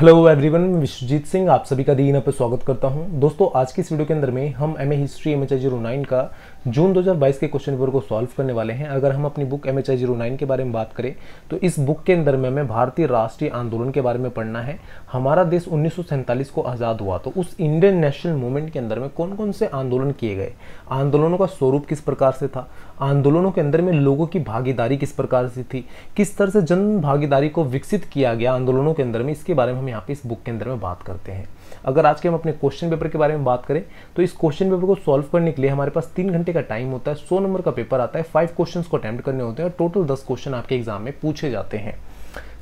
hello everyone मैं विश्वजीत सिंह आप सभी का दीना पर स्वागत करता हूं दोस्तों आज की इस वीडियो के अंदर में हम M A history M H I zero nine का जून 2022 के क्वेश्चन पेपर को सॉल्व करने वाले हैं अगर हम अपनी book M H I zero nine के बारे में बात करें तो इस बुक के अंदर में हमें भारतीय राष्ट्रीय आंदोलन के बारे में पढ़ना है हमारा देश उन्नीस को आज़ाद हुआ तो उस इंडियन नेशनल मूवमेंट के अंदर में कौन कौन से आंदोलन किए गए आंदोलनों का स्वरूप किस प्रकार से था आंदोलनों के अंदर में लोगों की भागीदारी किस प्रकार से थी किस तरह से जन भागीदारी को विकसित किया गया आंदोलनों के अंदर में इसके बारे में हम यहाँ पे इस बुक के अंदर में बात करते हैं अगर आज के हम अपने क्वेश्चन पेपर के बारे में बात करें तो इस क्वेश्चन पेपर को सॉल्व करने के लिए हमारे पास तीन घंटे का टाइम होता है सौ नंबर का पेपर आता है फाइव क्वेश्चन को अटैम्प्ट करने होते हैं और टोटल दस क्वेश्चन आपके एग्जाम में पूछे जाते हैं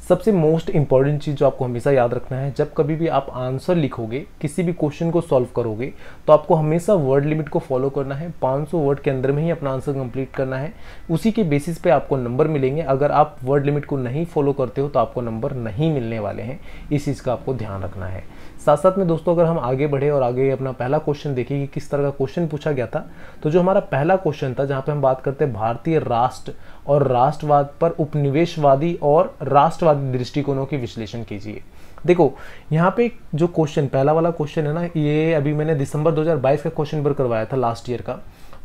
सबसे मोस्ट इंपॉर्टेंट चीज़ जो आपको हमेशा याद रखना है जब कभी भी आप आंसर लिखोगे किसी भी क्वेश्चन को सॉल्व करोगे तो आपको हमेशा वर्ड लिमिट को फॉलो करना है 500 वर्ड के अंदर में ही अपना आंसर कंप्लीट करना है उसी के बेसिस पे आपको नंबर मिलेंगे अगर आप वर्ड लिमिट को नहीं फॉलो करते हो तो आपको नंबर नहीं मिलने वाले हैं इस चीज़ का आपको ध्यान रखना है साथ साथ में दोस्तों अगर हम आगे बढ़े और आगे अपना पहला क्वेश्चन देखें कि किस तरह का क्वेश्चन पूछा गया था तो जो हमारा पहला क्वेश्चन था जहाँ पे हम बात करते हैं भारतीय राष्ट्र और राष्ट्रवाद पर उपनिवेशवादी और राष्ट्रवादी दृष्टिकोणों की विश्लेषण कीजिए देखो यहाँ पे जो क्वेश्चन पहला वाला क्वेश्चन है ना ये अभी मैंने दिसंबर 2022 का क्वेश्चन पर करवाया था लास्ट ईयर का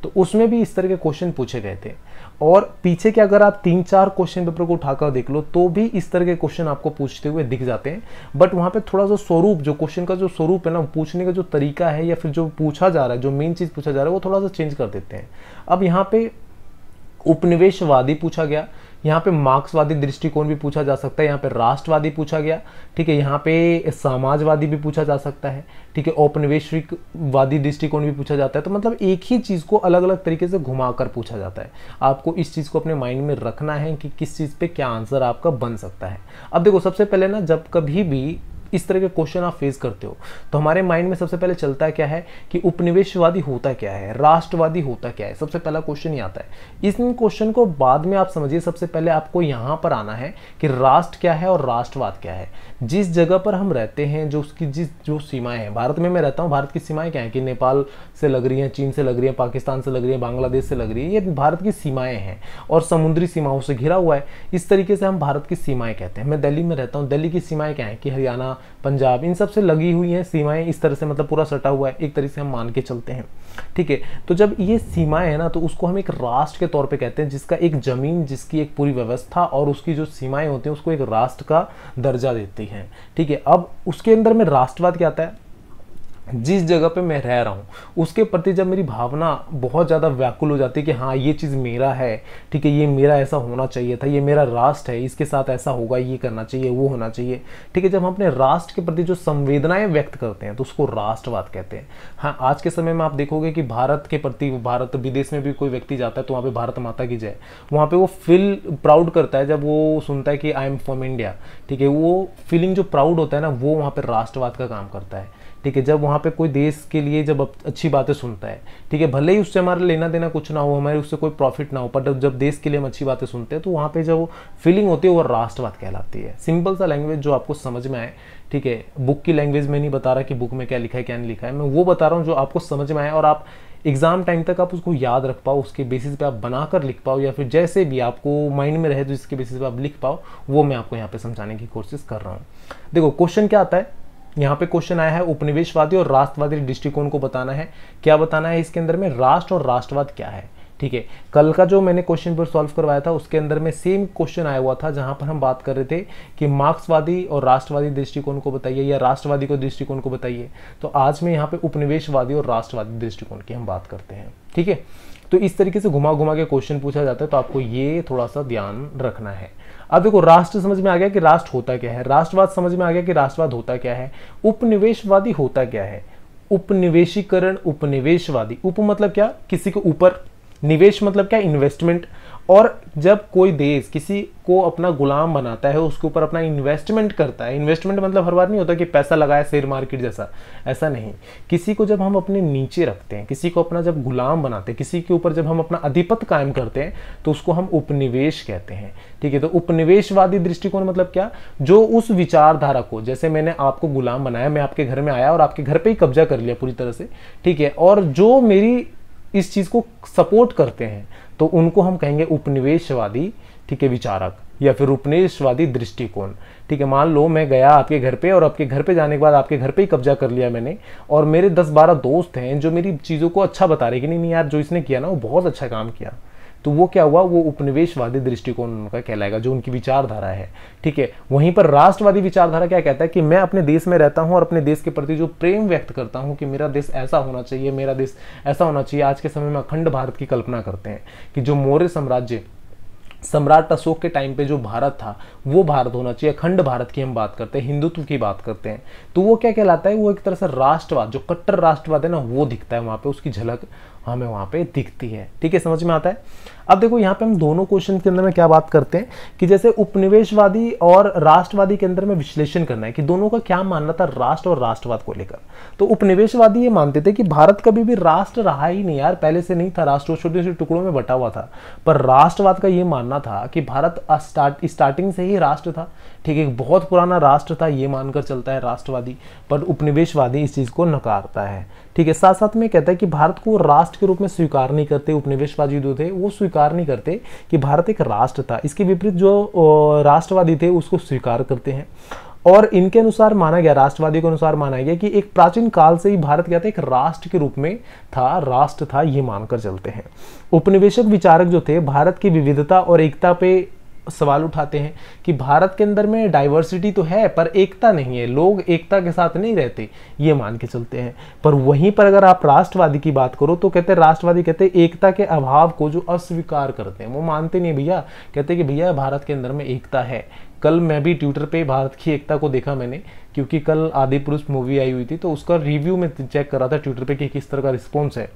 तो उसमें भी इस तरह के क्वेश्चन पूछे गए थे और पीछे के अगर आप तीन चार क्वेश्चन पेपर को उठाकर देख लो तो भी इस तरह के क्वेश्चन आपको पूछते हुए दिख जाते हैं बट वहाँ पे थोड़ा सा स्वरूप जो क्वेश्चन का जो स्वरूप है ना पूछने का जो तरीका है या फिर जो पूछा जा रहा है जो मेन चीज़ पूछा जा रहा है वो थोड़ा सा चेंज कर देते हैं अब यहाँ पे उपनिवेशवादी पूछा गया यहाँ पे मार्क्सवादी दृष्टिकोण भी पूछा जा सकता है यहाँ पे राष्ट्रवादी पूछा गया ठीक है यहाँ पे समाजवादी भी पूछा जा सकता है ठीक है औपनिवेशिकवादी दृष्टिकोण भी पूछा जाता है तो मतलब एक ही चीज़ को अलग अलग तरीके से घुमा कर पूछा जाता है आपको इस चीज़ को अपने माइंड में रखना है कि किस चीज़ पर क्या आंसर आपका बन सकता है अब देखो सबसे पहले ना जब कभी भी इस तरह के क्वेश्चन आप फेस करते हो तो हमारे माइंड में सबसे पहले चलता क्या है कि उपनिवेशवादी होता क्या है राष्ट्रवादी होता क्या है सबसे पहला क्वेश्चन ही आता है इस क्वेश्चन को बाद में आप समझिए सबसे पहले आपको यहाँ पर आना है कि राष्ट्र क्या है और राष्ट्रवाद क्या है जिस जगह पर हम रहते हैं जो उसकी जिस जो सीमाएं हैं भारत में मैं रहता हूँ भारत की सीमाएं क्या है कि नेपाल से लग रही हैं चीन से लग रही हैं पाकिस्तान से लग रही हैं बांग्लादेश से लग रही है ये भारत की सीमाएं हैं और समुद्री सीमाओं से घिरा हुआ है इस तरीके से हम भारत की सीमाएं कहते हैं मैं दिल्ली में रहता हूँ दिल्ली की सीमाएं क्या है कि हरियाणा पंजाब इन सबसे लगी हुई हैं सीमाएं इस तरह से मतलब पूरा सटा हुआ है एक तरह से हम मान के चलते हैं ठीक है तो जब ये सीमाएं हैं ना तो उसको हम एक राष्ट्र के तौर पे कहते हैं जिसका एक ज़मीन जिसकी एक पूरी व्यवस्था और उसकी जो सीमाएं होती हैं उसको एक राष्ट्र का दर्जा देती हैं ठीक है अब उसके अंदर में राष्ट्रवाद क्या आता है जिस जगह पे मैं रह रहा हूँ उसके प्रति जब मेरी भावना बहुत ज़्यादा व्याकुल हो जाती है कि हाँ ये चीज़ मेरा है ठीक है ये मेरा ऐसा होना चाहिए था ये मेरा राष्ट्र है इसके साथ ऐसा होगा ये करना चाहिए वो होना चाहिए ठीक है जब हम अपने राष्ट्र के प्रति जो संवेदनाएं व्यक्त करते हैं तो उसको राष्ट्रवाद कहते हैं हाँ आज के समय में आप देखोगे कि भारत के प्रति भारत विदेश में भी कोई व्यक्ति जाता है तो वहाँ पर भारत माता की जय वहाँ पर वो फील प्राउड करता है जब वो सुनता है कि आई एम फ्रॉम इंडिया ठीक है वो फीलिंग जो प्राउड होता है ना वो वहाँ पर राष्ट्रवाद का काम करता है ठीक है जब वहाँ यहाँ पे कोई देश के लिए जब अच्छी बातें सुनता है ठीक है भले ही उससे हमारा लेना देना कुछ ना हो हमारे उससे कोई प्रॉफिट ना हो पर जब देश के लिए हम अच्छी बातें सुनते हैं तो वहाँ पे वो फीलिंग होती है वो राष्ट्रवाद कहलाती है सिंपल सा लैंग्वेज जो आपको समझ में आए ठीक है बुक की लैंग्वेज में नहीं बता रहा कि बुक में क्या लिखा है क्या नहीं लिखा है मैं वो बता रहा हूँ जो आपको समझ में आए और आप एग्ज़ाम टाइम तक आप उसको याद रख पाओ उसके बेसिस पे आप बनाकर लिख पाओ या फिर जैसे भी आपको माइंड में रहे तो जिसके बेसिस पे आप लिख पाओ वो मैं आपको यहाँ पे समझाने की कोशिश कर रहा हूँ देखो क्वेश्चन क्या आता है यहाँ पे क्वेश्चन आया है उपनिवेशवादी और राष्ट्रवादी दृष्टिकोण को बताना है क्या बताना है इसके अंदर में राष्ट्र और राष्ट्रवाद क्या है ठीक है कल का जो मैंने क्वेश्चन पर सॉल्व करवाया था उसके अंदर में सेम क्वेश्चन आया हुआ था जहां पर हम बात कर रहे थे कि मार्क्सवादी और राष्ट्रवादी दृष्टिकोण को बताइए या राष्ट्रवादी को दृष्टिकोण को बताइए तो आज में यहाँ पे उपनिवेशवादी और राष्ट्रवादी दृष्टिकोण की हम बात करते हैं ठीक है तो इस तरीके से घुमा घुमा के क्वेश्चन पूछा जाता है तो आपको ये थोड़ा सा ध्यान रखना है अब देखो राष्ट्र समझ में आ गया कि राष्ट्र होता क्या है राष्ट्रवाद समझ में आ गया कि राष्ट्रवाद होता क्या है उपनिवेशवादी होता क्या है उपनिवेशीकरण उपनिवेशवादी उप मतलब क्या किसी के ऊपर निवेश मतलब क्या इन्वेस्टमेंट और जब कोई देश किसी को अपना गुलाम बनाता है उसके ऊपर अपना इन्वेस्टमेंट करता है इन्वेस्टमेंट मतलब हर बार नहीं होता कि पैसा लगाया शेयर मार्केट जैसा ऐसा नहीं किसी को जब हम अपने नीचे रखते हैं किसी को अपना जब गुलाम बनाते हैं किसी के ऊपर जब हम अपना अधिपत कायम करते हैं तो उसको हम उपनिवेश कहते हैं ठीक है तो उपनिवेशवादी दृष्टिकोण मतलब क्या जो उस विचारधारा को जैसे मैंने आपको गुलाम बनाया मैं आपके घर में आया और आपके घर पर ही कब्जा कर लिया पूरी तरह से ठीक है और जो मेरी इस चीज़ को सपोर्ट करते हैं तो उनको हम कहेंगे उपनिवेशवादी ठीक है विचारक या फिर उपनिवेशवादी दृष्टिकोण ठीक है मान लो मैं गया आपके घर पे और आपके घर पे जाने के बाद आपके घर पे ही कब्जा कर लिया मैंने और मेरे दस बारह दोस्त हैं जो मेरी चीज़ों को अच्छा बता रहे कि नहीं नहीं यार जो इसने किया ना वो बहुत अच्छा काम किया तो वो क्या हुआ वो उपनिवेशवादी दृष्टिकोण उनका कहलाएगा जो उनकी विचारधारा है ठीक है वहीं पर राष्ट्रवादी विचारधारा क्या कहता है कि मैं अपने देश में रहता हूँ और अपने देश के प्रति जो प्रेम व्यक्त करता हूँ कि मेरा देश ऐसा होना चाहिए मेरा देश ऐसा होना चाहिए आज के समय में अखंड भारत की कल्पना करते हैं कि जो मौर्य साम्राज्य सम्राट अशोक के टाइम पे जो भारत था वो भारत होना चाहिए अखंड भारत की हम बात करते हैं हिंदुत्व की बात करते हैं तो वो क्या कहलाता है वो एक तरह से राष्ट्रवाद जो कट्टर राष्ट्रवाद है ना वो दिखता है वहाँ पे उसकी झलक हमें वहाँ पे दिखती है ठीक है समझ में आता है अब देखो यहाँ पे हम दोनों क्वेश्चन के अंदर में क्या बात करते हैं कि जैसे उपनिवेशवादी और राष्ट्रवादी के अंदर में विश्लेषण करना है कि दोनों का क्या मानना था राष्ट्र और राष्ट्रवाद को लेकर तो उपनिवेशवादी ये मानते थे कि भारत कभी भी राष्ट्र रहा ही नहीं यार पहले से नहीं था राष्ट्र छोटे छोटे टुकड़ों में बटा हुआ था पर राष्ट्रवाद का ये मानना था कि भारत स्टार्टिंग से ही राष्ट्र था ठीक है बहुत पुराना राष्ट्र था ये मानकर चलता है राष्ट्रवादी पर उपनिवेशवादी इस चीज़ को नकारता है ठीक है साथ साथ में कहता है कि भारत को राष्ट्र के रूप में स्वीकार नहीं करते उपनिवेशवादी जो थे वो स्वीकार नहीं करते कि भारत एक राष्ट्र था इसके विपरीत जो राष्ट्रवादी थे उसको स्वीकार करते हैं और इनके अनुसार माना गया राष्ट्रवादी के अनुसार माना गया कि एक प्राचीन काल से ही भारत क्या था एक राष्ट्र के रूप में था राष्ट्र था ये मानकर चलते हैं उपनिवेशक विचारक जो थे भारत की विविधता और एकता पे सवाल उठाते हैं कि भारत के अंदर में डाइवर्सिटी तो है पर एकता नहीं है लोग एकता के साथ नहीं रहते ये मान के चलते हैं पर वहीं पर अगर आप राष्ट्रवादी की बात करो तो कहते हैं राष्ट्रवादी कहते हैं एकता के अभाव को जो अस्वीकार करते हैं वो मानते नहीं भैया कहते कि भैया भारत के अंदर में एकता है कल मैं भी ट्विटर पे भारत की एकता को देखा मैंने क्योंकि कल आदि पुरुष मूवी आई हुई थी तो उसका रिव्यू में चेक कर रहा था ट्विटर पे कि किस तरह का रिस्पॉन्स है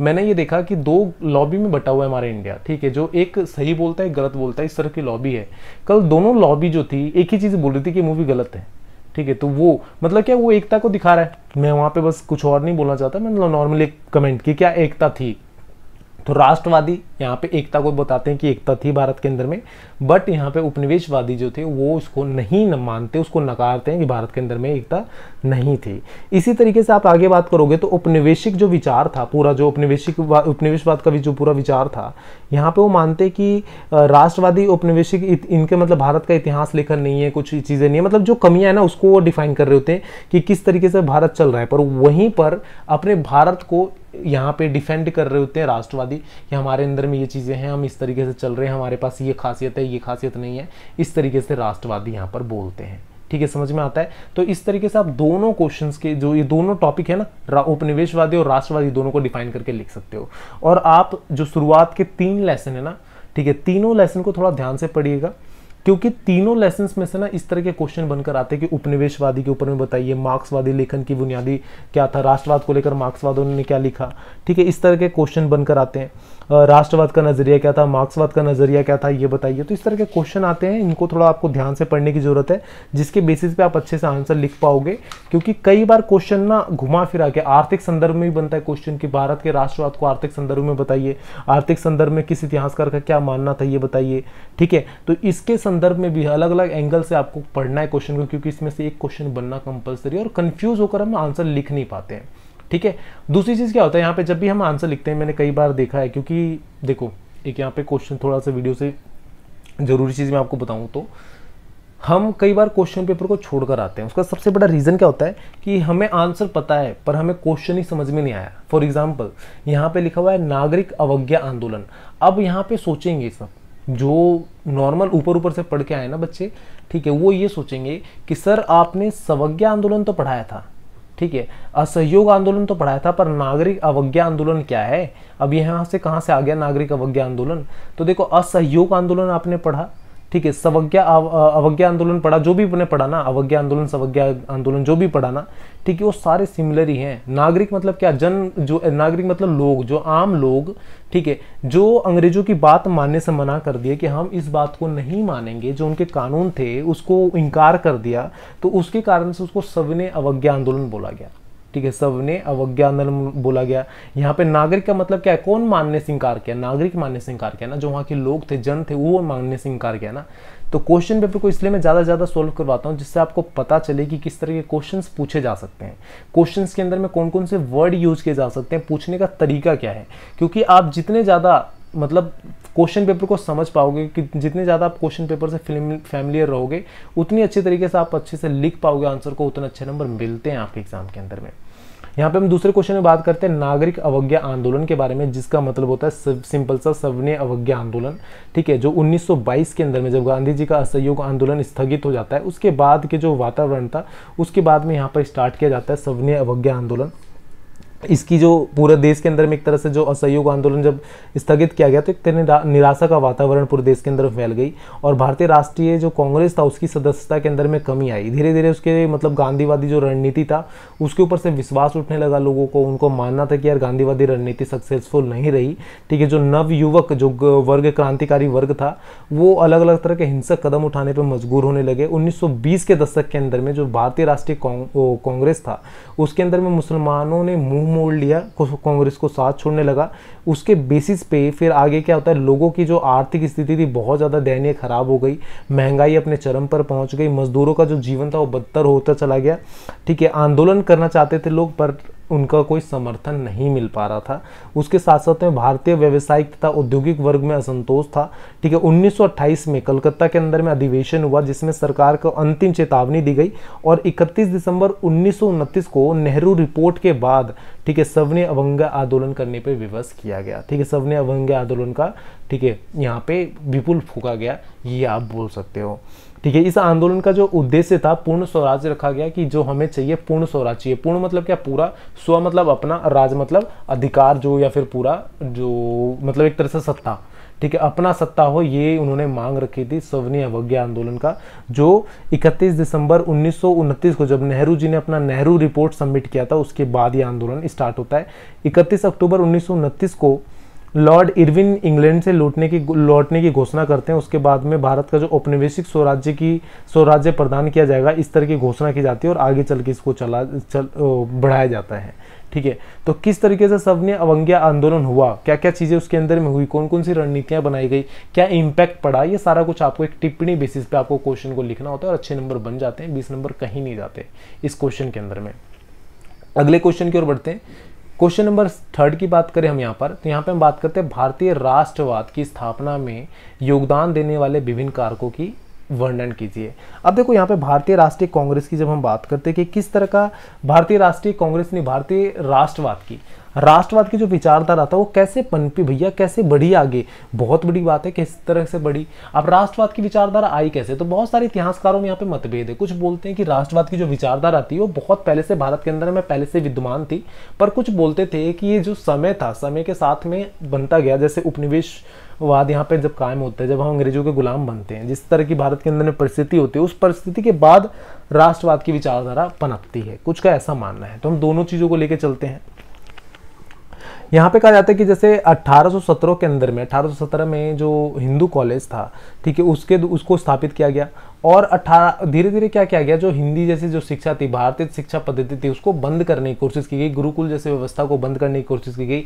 मैंने ये देखा कि दो लॉबी में बटा हुआ है हमारे इंडिया ठीक है जो एक सही बोलता है गलत बोलता है इस तरह की लॉबी है कल दोनों लॉबी जो थी एक ही चीज़ बोल रही थी कि मूवी गलत है ठीक है तो वो मतलब क्या वो एकता को दिखा रहा है मैं वहाँ पर बस कुछ और नहीं बोलना चाहता मैं नॉर्मली कमेंट की क्या एकता थी तो राष्ट्रवादी यहाँ पे एकता को बताते हैं कि एकता थी भारत के अंदर में बट यहाँ पे उपनिवेशवादी जो थे वो उसको नहीं मानते उसको नकारते हैं कि भारत के अंदर में एकता नहीं थी इसी तरीके से आप आगे बात करोगे तो उपनिवेशिक जो विचार था पूरा जो उपनिवेशिक उपनिवेशवाद का भी जो पूरा विचार था यहाँ पे वो मानते कि राष्ट्रवादी उपनिवेशिक इनके मतलब भारत का इतिहास लेखन नहीं है कुछ चीज़ें नहीं है मतलब जो कमियाँ है ना उसको वो डिफाइन कर रहे होते हैं कि किस तरीके से भारत चल रहा है पर वहीं पर अपने भारत को यहाँ पे डिफेंड कर रहे होते हैं राष्ट्रवादी कि हमारे अंदर में ये चीज़ें हैं हम इस तरीके से चल रहे हैं हमारे पास ये खासियत है ये खासियत नहीं है इस तरीके से राष्ट्रवादी यहाँ पर बोलते हैं ठीक है समझ में आता है तो इस तरीके से आप दोनों क्वेश्चन के जो ये दोनों टॉपिक है ना उपनिवेशवादी और राष्ट्रवादी दोनों को डिफाइन करके लिख सकते हो और आप जो शुरुआत के तीन लेसन है ना ठीक है तीनों लेसन को थोड़ा ध्यान से पढ़िएगा क्योंकि तीनों लेसन में से ना इस तरह के क्वेश्चन बनकर आते हैं कि उपनिवेशवादी के ऊपर में बताइए मार्क्सवादी लेखन की बुनियादी क्या था राष्ट्रवाद को लेकर मार्क्सवादों ने क्या लिखा ठीक है इस तरह के क्वेश्चन बनकर आते हैं राष्ट्रवाद का नज़रिया क्या था मार्क्सवाद का नज़रिया क्या था ये बताइए तो इस तरह के क्वेश्चन आते हैं इनको थोड़ा आपको ध्यान से पढ़ने की ज़रूरत है जिसके बेसिस पे आप अच्छे से आंसर लिख पाओगे क्योंकि कई बार क्वेश्चन ना घुमा फिरा के आर्थिक संदर्भ में भी बनता है क्वेश्चन कि भारत के राष्ट्रवाद को आर्थिक संदर्भ में बताइए आर्थिक संदर्भ में किस इतिहासकार का क्या मानना था ये बताइए ठीक है तो इसके संदर्भ में भी अलग अलग एंगल से आपको पढ़ना है क्वेश्चन को क्योंकि इसमें से एक क्वेश्चन बनना कंपलसरी और कन्फ्यूज होकर हम आंसर लिख नहीं पाते हैं ठीक है दूसरी चीज़ क्या होता है यहाँ पे जब भी हम आंसर लिखते हैं मैंने कई बार देखा है क्योंकि देखो एक यहाँ पे क्वेश्चन थोड़ा सा वीडियो से ज़रूरी चीज़ मैं आपको बताऊँ तो हम कई बार क्वेश्चन पेपर को छोड़कर आते हैं उसका सबसे बड़ा रीज़न क्या होता है कि हमें आंसर पता है पर हमें क्वेश्चन ही समझ में नहीं आया फॉर एग्जाम्पल यहाँ पे लिखा हुआ है नागरिक अवज्ञा आंदोलन अब यहाँ पे सोचेंगे सब जो नॉर्मल ऊपर ऊपर से पढ़ के आए ना बच्चे ठीक है वो ये सोचेंगे कि सर आपने सवज्ञा आंदोलन तो पढ़ाया था ठीक है असहयोग आंदोलन तो पढ़ाया था पर नागरिक अवज्ञा आंदोलन क्या है अब यहाँ से कहाँ से आ गया नागरिक अवज्ञा आंदोलन तो देखो असहयोग आंदोलन आपने पढ़ा ठीक है सवज्ञा अवज्ञा आंदोलन पढ़ा जो भी उन्हें पढ़ा ना अवज्ञा आंदोलन सवज्ञा आंदोलन जो भी पढ़ा ना ठीक है वो सारे सिमिलर ही हैं नागरिक मतलब क्या जन जो नागरिक मतलब लोग जो आम लोग ठीक है जो अंग्रेजों की बात मानने से मना कर दिए कि हम इस बात को नहीं मानेंगे जो उनके कानून थे उसको इनकार कर दिया तो उसके कारण से उसको सविनय अवज्ञा आंदोलन बोला गया ठीक है सब ने अवज्ञा नर्म बोला गया यहाँ पे नागरिक का मतलब क्या है कौन मानने से इनकार किया नागरिक मानने से इनकार किया ना जो वहाँ के लोग थे जन थे वो मानने से इनकार किया ना तो क्वेश्चन पेपर को इसलिए मैं ज़्यादा से ज़्यादा सोल्व करवाता हूँ जिससे आपको पता चले कि किस तरह के क्वेश्चंस पूछे जा सकते हैं क्वेश्चंस के अंदर में कौन कौन से वर्ड यूज किए जा सकते हैं पूछने का तरीका क्या है क्योंकि आप जितने ज़्यादा मतलब क्वेश्चन पेपर को समझ पाओगे कि जितने ज़्यादा आप क्वेश्चन पेपर से फिल्म फैमिलियर रहोगे उतनी अच्छे तरीके से आप अच्छे से लिख पाओगे आंसर को उतने अच्छे नंबर मिलते हैं आपके एग्जाम के अंदर में यहाँ पे हम दूसरे क्वेश्चन में बात करते हैं नागरिक अवज्ञा आंदोलन के बारे में जिसका मतलब होता है सिंपल सा सवने अवज्ञा आंदोलन ठीक है जो 1922 के अंदर में जब गांधी जी का असहयोग आंदोलन स्थगित हो जाता है उसके बाद के जो वातावरण था उसके बाद में यहाँ पर स्टार्ट किया जाता है सवने अवज्ञा आंदोलन इसकी जो पूरे देश के अंदर में एक तरह से जो असहयोग आंदोलन जब स्थगित किया गया तो एक तरह निराशा का वातावरण पूरे देश के अंदर फैल गई और भारतीय राष्ट्रीय जो कांग्रेस था उसकी सदस्यता के अंदर में कमी आई धीरे धीरे उसके मतलब गांधीवादी जो रणनीति था उसके ऊपर से विश्वास उठने लगा लोगों को उनको मानना था कि यार गांधीवादी रणनीति सक्सेसफुल नहीं रही ठीक है जो नव युवक जो वर्ग क्रांतिकारी वर्ग था वो अलग अलग तरह के हिंसक कदम उठाने पर मजबूर होने लगे उन्नीस के दशक के अंदर में जो भारतीय राष्ट्रीय कांग्रेस था उसके अंदर में मुसलमानों ने मुंह मोड़ लिया कांग्रेस को साथ छोड़ने लगा उसके बेसिस पे फिर आगे क्या होता है लोगों की जो आर्थिक स्थिति थी बहुत ज़्यादा दयनीय खराब हो गई महंगाई अपने चरम पर पहुंच गई मजदूरों का जो जीवन था वो बदतर होता चला गया ठीक है आंदोलन करना चाहते थे लोग पर उनका कोई समर्थन नहीं मिल पा रहा था उसके साथ साथ में भारतीय व्यवसायिक तथा औद्योगिक वर्ग में असंतोष था ठीक है 1928 में कलकत्ता के अंदर में अधिवेशन हुआ जिसमें सरकार को अंतिम चेतावनी दी गई और 31 दिसंबर उन्नीस को नेहरू रिपोर्ट के बाद ठीक है सब ने आंदोलन करने पर विवश किया किया गया ठीक है सबने अवज्ञा आंदोलन का ठीक है यहाँ पे विपुल फूका गया ये आप बोल सकते हो ठीक है इस आंदोलन का जो उद्देश्य था पूर्ण स्वराज रखा गया कि जो हमें चाहिए पूर्ण स्वराज चाहिए पूर्ण मतलब क्या पूरा स्व मतलब अपना राज मतलब अधिकार जो या फिर पूरा जो मतलब एक तरह से सत्ता ठीक है अपना सत्ता हो ये उन्होंने मांग रखी थी सवनीय अवज्ञा आंदोलन का जो 31 दिसंबर उन्नीस को जब नेहरू जी ने अपना नेहरू रिपोर्ट सबमिट किया था उसके बाद ये आंदोलन स्टार्ट होता है इकतीस अक्टूबर उन्नीस को लॉर्ड इरविन इंग्लैंड से लूटने की लौटने की घोषणा करते हैं उसके बाद में भारत का जो औपनिवेशिक स्वराज्य की स्वराज्य प्रदान किया जाएगा इस तरह की घोषणा की जाती है और आगे चल के इसको चला चल बढ़ाया जाता है ठीक है तो किस तरीके से सबने अवंग्या आंदोलन हुआ क्या क्या चीज़ें उसके अंदर में हुई कौन कौन सी रणनीतियाँ बनाई गई क्या इम्पैक्ट पड़ा ये सारा कुछ आपको एक टिप्पणी बेसिस पे आपको क्वेश्चन को लिखना होता है और अच्छे नंबर बन जाते हैं बीस नंबर कहीं नहीं जाते इस क्वेश्चन के अंदर में अगले क्वेश्चन की ओर बढ़ते हैं क्वेश्चन नंबर थर्ड की बात करें हम यहाँ पर तो यहाँ पे हम बात करते हैं भारतीय राष्ट्रवाद की स्थापना में योगदान देने वाले विभिन्न कारकों की वर्णन कीजिए अब देखो यहाँ पे भारतीय राष्ट्रीय कांग्रेस की जब हम बात करते हैं कि किस तरह का भारतीय राष्ट्रीय कांग्रेस ने भारतीय राष्ट्रवाद की राष्ट्रवाद की जो विचारधारा था वो कैसे पनपी भैया कैसे बढ़ी आगे बहुत बड़ी बात है किस तरह से बढ़ी अब राष्ट्रवाद की विचारधारा आई कैसे तो बहुत सारे इतिहासकारों में यहाँ पे मतभेद है कुछ बोलते हैं कि राष्ट्रवाद की जो विचारधारा थी वो बहुत पहले से भारत के अंदर में पहले से विद्यमान थी पर कुछ बोलते थे कि ये जो समय था समय के साथ में बनता गया जैसे उपनिवेश वाद यहाँ पे जब कायम होता है जब हम अंग्रेजों के गुलाम बनते हैं जिस तरह की भारत के अंदर में परिस्थिति होती है उस परिस्थिति के बाद राष्ट्रवाद की विचारधारा पनपती है कुछ का ऐसा मानना है तो हम दोनों चीज़ों को लेकर चलते हैं यहाँ पे कहा जाता है कि जैसे 1817 के अंदर में 1817 में जो हिंदू कॉलेज था ठीक है उसके उसको स्थापित किया गया और अठारह धीरे धीरे क्या किया गया जो हिंदी जैसी जो शिक्षा थी भारतीय शिक्षा पद्धति थी उसको बंद करने की कोशिश की गई गुरुकुल जैसे व्यवस्था को बंद करने की कोशिश की गई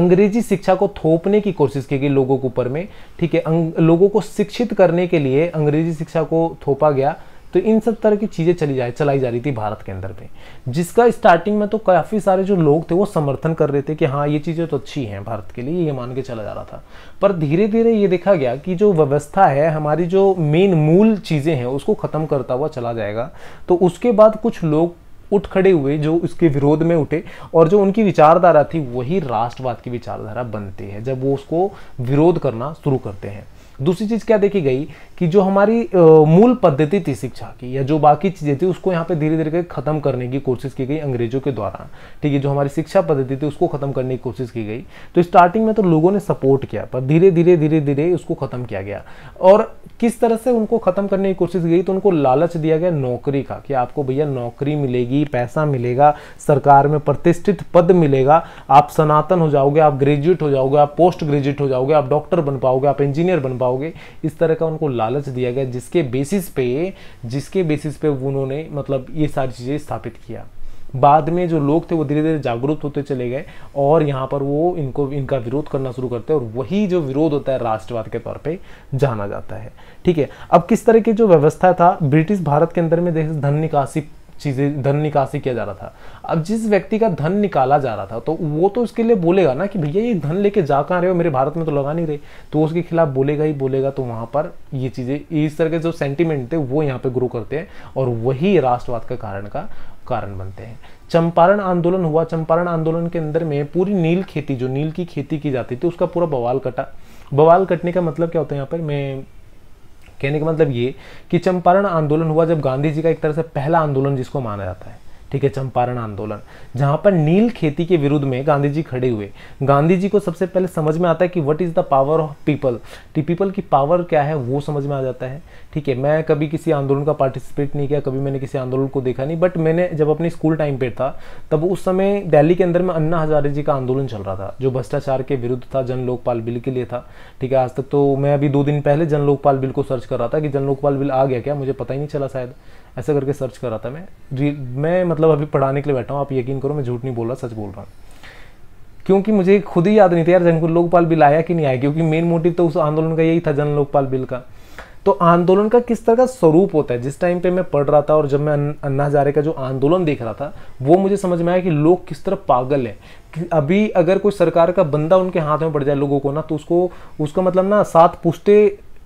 अंग्रेजी शिक्षा को थोपने की कोशिश की गई लोगों के ऊपर में ठीक है लोगों को शिक्षित करने के लिए अंग्रेजी शिक्षा को थोपा गया तो इन सब तरह की चीज़ें चली जाए चलाई जा रही थी भारत के अंदर में जिसका स्टार्टिंग में तो काफ़ी सारे जो लोग थे वो समर्थन कर रहे थे कि हाँ ये चीज़ें तो अच्छी हैं भारत के लिए ये मान के चला जा रहा था पर धीरे धीरे ये देखा गया कि जो व्यवस्था है हमारी जो मेन मूल चीज़ें हैं उसको ख़त्म करता हुआ चला जाएगा तो उसके बाद कुछ लोग उठ खड़े हुए जो उसके विरोध में उठे और जो उनकी विचारधारा थी वही राष्ट्रवाद की विचारधारा बनती है जब वो उसको विरोध करना शुरू करते हैं दूसरी चीज़ क्या देखी गई कि जो हमारी मूल पद्धति थी शिक्षा की या जो बाकी चीज़ें थी उसको यहाँ पे धीरे धीरे करके ख़त्म करने की कोशिश की गई अंग्रेजों के द्वारा ठीक है जो हमारी शिक्षा पद्धति थी उसको ख़त्म करने की कोशिश की गई तो स्टार्टिंग में तो लोगों ने सपोर्ट किया पर धीरे धीरे धीरे धीरे उसको ख़त्म किया गया और किस तरह से उनको ख़त्म करने की कोशिश की गई तो उनको लालच दिया गया नौकरी का कि आपको भैया नौकरी मिलेगी पैसा मिलेगा सरकार में प्रतिष्ठित पद मिलेगा आप सनातन हो जाओगे आप ग्रेजुएट हो जाओगे आप पोस्ट ग्रेजुएट हो जाओगे आप डॉक्टर बन पाओगे आप इंजीनियर बन पाओगे पाओगे इस तरह का उनको लालच दिया गया जिसके बेसिस पे जिसके बेसिस पे उन्होंने मतलब ये सारी चीज़ें स्थापित किया बाद में जो लोग थे वो धीरे धीरे जागरूक होते चले गए और यहाँ पर वो इनको इनका विरोध करना शुरू करते हैं और वही जो विरोध होता है राष्ट्रवाद के तौर पे जाना जाता है ठीक है अब किस तरह की जो व्यवस्था था ब्रिटिश भारत के अंदर में देख धन निकासी चीज़ें धन निकासी किया जा रहा था अब जिस व्यक्ति का धन निकाला जा रहा था तो वो तो उसके लिए बोलेगा ना कि भैया ये धन लेके जा कहाँ रहे हो मेरे भारत में तो लगा नहीं रहे तो उसके खिलाफ बोलेगा ही बोलेगा तो वहां पर ये चीज़ें इस तरह के जो सेंटिमेंट थे वो यहाँ पे ग्रो करते हैं और वही राष्ट्रवाद का कारण का कारण बनते हैं चंपारण आंदोलन हुआ चंपारण आंदोलन के अंदर में पूरी नील खेती जो नील की खेती की जाती थी उसका पूरा बवाल कटा बवाल कटने का मतलब क्या होता है यहाँ पर मैं कहने का मतलब ये कि चंपारण आंदोलन हुआ जब गांधी जी का एक तरह से पहला आंदोलन जिसको माना जाता है ठीक है चंपारण आंदोलन जहां पर नील खेती के विरुद्ध में गांधी जी खड़े हुए गांधी जी को सबसे पहले समझ में आता है कि what is the power of people टी पीपल की पावर क्या है वो समझ में आ जाता है ठीक है मैं कभी किसी आंदोलन का पार्टिसिपेट नहीं किया कभी मैंने किसी आंदोलन को देखा नहीं बट मैंने जब अपने स्कूल टाइम पर था तब उस समय दिल्ली के अंदर में अन्ना हजारे जी का आंदोलन चल रहा था जो भ्रष्टाचार के विरुद्ध था जन लोकपाल बिल के लिए था ठीक है आज तक तो मैं अभी दो दिन पहले जन लोकपाल बिल को सर्च कर रहा था कि जन लोकपाल बिल आ गया क्या मुझे पता ही नहीं चला शायद ऐसा करके सर्च कर रहा था मैं मैं मतलब अभी पढ़ाने के लिए बैठा हूँ आप यकीन करो मैं झूठ नहीं बोल रहा सच बोल रहा हूँ क्योंकि मुझे खुद ही याद नहीं था यार जन लोकपाल बिल आया कि नहीं आया क्योंकि मेन मोटिव तो उस आंदोलन का यही था जन लोकपाल बिल का तो आंदोलन का किस तरह का स्वरूप होता है जिस टाइम पे मैं पढ़ रहा था और जब मैं अन्ना हजारे का जो आंदोलन देख रहा था वो मुझे समझ में आया कि लोग किस तरह पागल है कि अभी अगर कोई सरकार का बंदा उनके हाथ में पड़ जाए लोगों को ना तो उसको उसका मतलब ना सात पुश्ते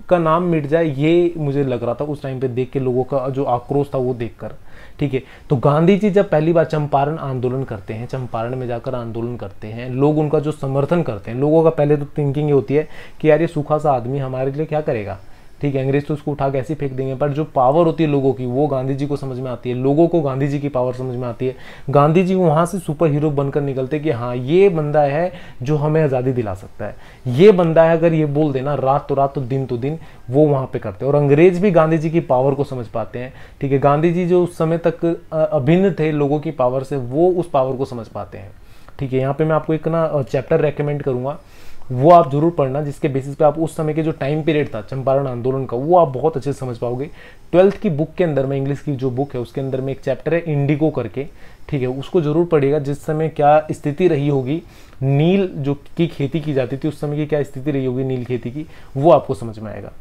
का नाम मिट जाए ये मुझे लग रहा था उस टाइम पे देख के लोगों का जो आक्रोश था वो देखकर ठीक है तो गांधी जी जब पहली बार चंपारण आंदोलन करते हैं चंपारण में जाकर आंदोलन करते हैं लोग उनका जो समर्थन करते हैं लोगों का पहले तो थिंकिंग ये होती है कि यार ये सूखा सा आदमी हमारे लिए क्या करेगा ठीक है अंग्रेज तो उसको उठा के ऐसे फेंक देंगे पर जो पावर होती है लोगों की वो गांधी जी को समझ में आती है लोगों को गांधी जी की पावर समझ में आती है गांधी जी वहाँ से सुपर हीरो बनकर निकलते कि हाँ ये बंदा है जो हमें आज़ादी दिला सकता है ये बंदा है अगर ये बोल देना रात तो रात तो दिन तो दिन वो वहाँ पर करते हैं और अंग्रेज भी गांधी जी की पावर को समझ पाते हैं ठीक है गांधी जी जो उस समय तक अभिन्न थे लोगों की पावर से वो उस पावर को समझ पाते हैं ठीक है यहाँ पे मैं आपको एक ना चैप्टर रेकमेंड करूँगा वो आप जरूर पढ़ना जिसके बेसिस पे आप उस समय के जो टाइम पीरियड था चंपारण आंदोलन का वो आप बहुत अच्छे से समझ पाओगे ट्वेल्थ की बुक के अंदर में इंग्लिश की जो बुक है उसके अंदर में एक चैप्टर है इंडिगो करके ठीक है उसको जरूर पढ़िएगा जिस समय क्या स्थिति रही होगी नील जो की खेती की जाती थी उस समय की क्या स्थिति रही होगी नील खेती की वो आपको समझ में आएगा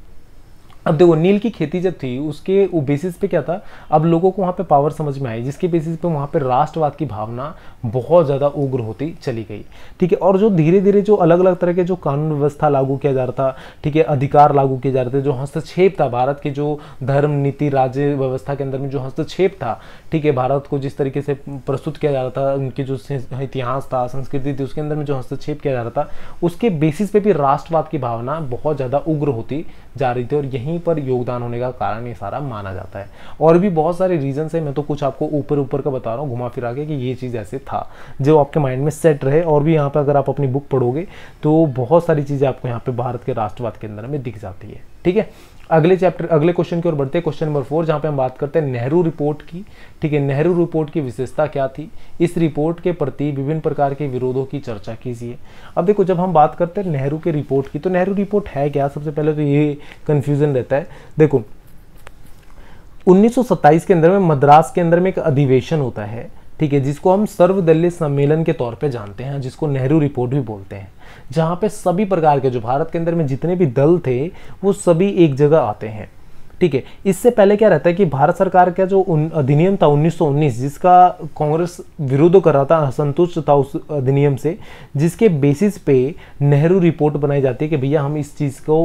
अब देखो नील की खेती जब थी उसके वो बेसिस पे क्या था अब लोगों को वहाँ पे पावर समझ में आई जिसके बेसिस पे वहाँ पे राष्ट्रवाद की भावना बहुत ज़्यादा उग्र होती चली गई ठीक है और जो धीरे धीरे जो अलग अलग तरह के जो कानून व्यवस्था लागू किया जा रहा था ठीक है अधिकार लागू किए जा रहे थे जो हस्तक्षेप था भारत के जो धर्म नीति राज्य व्यवस्था के अंदर में जो हस्तक्षेप था ठीक है भारत को जिस तरीके से प्रस्तुत किया जा रहा था उनकी जो इतिहास था संस्कृति थी उसके अंदर में जो हस्तक्षेप किया जा रहा था उसके बेसिस पे भी राष्ट्रवाद की भावना बहुत ज़्यादा उग्र होती जा रही थी और यही कंपनी पर योगदान होने का कारण ये सारा माना जाता है और भी बहुत सारे रीजन्स हैं मैं तो कुछ आपको ऊपर ऊपर का बता रहा हूँ घुमा फिरा के कि ये चीज़ ऐसे था जो आपके माइंड में सेट रहे और भी यहाँ पर अगर आप अपनी बुक पढ़ोगे तो बहुत सारी चीज़ें आपको यहाँ पर भारत के राष्ट्रवाद के अंदर में दिख जाती है ठीक है अगले चैप्टर अगले क्वेश्चन की ओर बढ़ते हैं क्वेश्चन नंबर फोर जहाँ पे हम बात करते हैं नेहरू रिपोर्ट की ठीक है नेहरू रिपोर्ट की विशेषता क्या थी इस रिपोर्ट के प्रति विभिन्न प्रकार के विरोधों की चर्चा कीजिए अब देखो जब हम बात करते हैं नेहरू के रिपोर्ट की तो नेहरू रिपोर्ट है क्या सबसे पहले तो ये कन्फ्यूज़न रहता है देखो उन्नीस के अंदर में मद्रास के अंदर में एक अधिवेशन होता है ठीक है जिसको हम सर्वदलीय सम्मेलन के तौर पर जानते हैं जिसको नेहरू रिपोर्ट भी बोलते हैं जहाँ पे सभी प्रकार के जो भारत के अंदर में जितने भी दल थे वो सभी एक जगह आते हैं ठीक है इससे पहले क्या रहता है कि भारत सरकार का जो अधिनियम था 1919 जिसका कांग्रेस विरोध कर रहा था असंतुष्ट था उस अधिनियम से जिसके बेसिस पे नेहरू रिपोर्ट बनाई जाती है कि भैया हम इस चीज़ को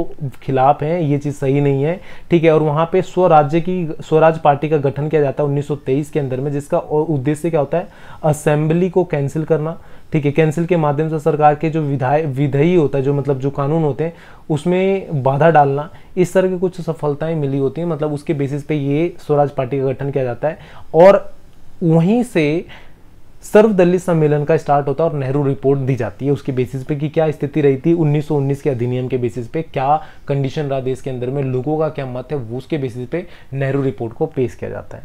खिलाफ हैं ये चीज़ सही नहीं है ठीक है और वहाँ पे स्वराज्य की स्वराज पार्टी का गठन किया जाता है उन्नीस के अंदर में जिसका उद्देश्य क्या होता है असेंबली को कैंसिल करना ठीक है कैंसिल के माध्यम से सरकार के जो विधाय विधेयी होता है जो मतलब जो कानून होते हैं उसमें बाधा डालना इस तरह की कुछ सफलताएं मिली होती हैं मतलब उसके बेसिस पे ये स्वराज पार्टी का गठन किया जाता है और वहीं से सर्वदलीय सम्मेलन का स्टार्ट होता है और नेहरू रिपोर्ट दी जाती है उसके बेसिस पे कि क्या स्थिति रही थी 1919 के अधिनियम के बेसिस पे क्या कंडीशन रहा देश के अंदर में लोगों का क्या मत है वो उसके बेसिस पे नेहरू रिपोर्ट को पेश किया जाता है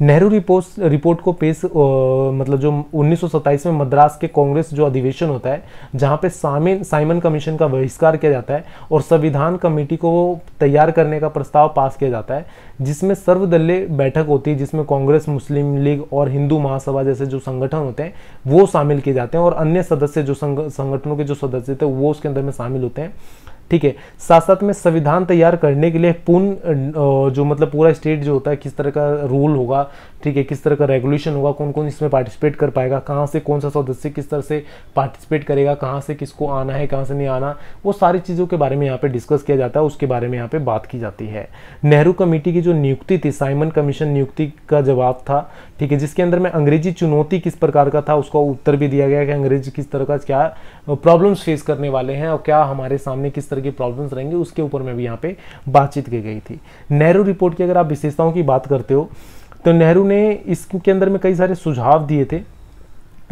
नेहरू रिपोर्ट रिपोर्ट को पेश मतलब जो 1927 में मद्रास के कांग्रेस जो अधिवेशन होता है जहाँ पे सामिन साइमन कमीशन का बहिष्कार किया जाता है और संविधान कमेटी को तैयार करने का प्रस्ताव पास किया जाता है जिसमें सर्वदलीय बैठक होती है जिसमें कांग्रेस मुस्लिम लीग और हिंदू महासभा जैसे जो संगठन होते हैं वो शामिल किए जाते हैं और अन्य सदस्य जो संग, संगठनों के जो सदस्य थे वो उसके अंदर में शामिल होते हैं ठीक है साथ साथ में संविधान तैयार करने के लिए पूर्ण जो मतलब पूरा स्टेट जो होता है किस तरह का रूल होगा ठीक है किस तरह का रेगुलेशन होगा कौन कौन इसमें पार्टिसिपेट कर पाएगा कहाँ से कौन सा सदस्य किस तरह से पार्टिसिपेट करेगा कहाँ से किसको आना है कहाँ से नहीं आना वो सारी चीज़ों के बारे में यहाँ पर डिस्कस किया जाता है उसके बारे में यहाँ पर बात की जाती है नेहरू कमेटी की जो नियुक्ति थी साइमन कमीशन नियुक्ति का जवाब था ठीक है जिसके अंदर में अंग्रेजी चुनौती किस प्रकार का था उसका उत्तर भी दिया गया कि अंग्रेजी किस तरह का क्या प्रॉब्लम्स फेस करने वाले हैं और क्या हमारे सामने किस तरह की प्रॉब्लम्स रहेंगे उसके ऊपर में भी यहाँ पे बातचीत की गई थी नेहरू रिपोर्ट की अगर आप विशेषताओं की बात करते हो तो नेहरू ने इसके अंदर में कई सारे सुझाव दिए थे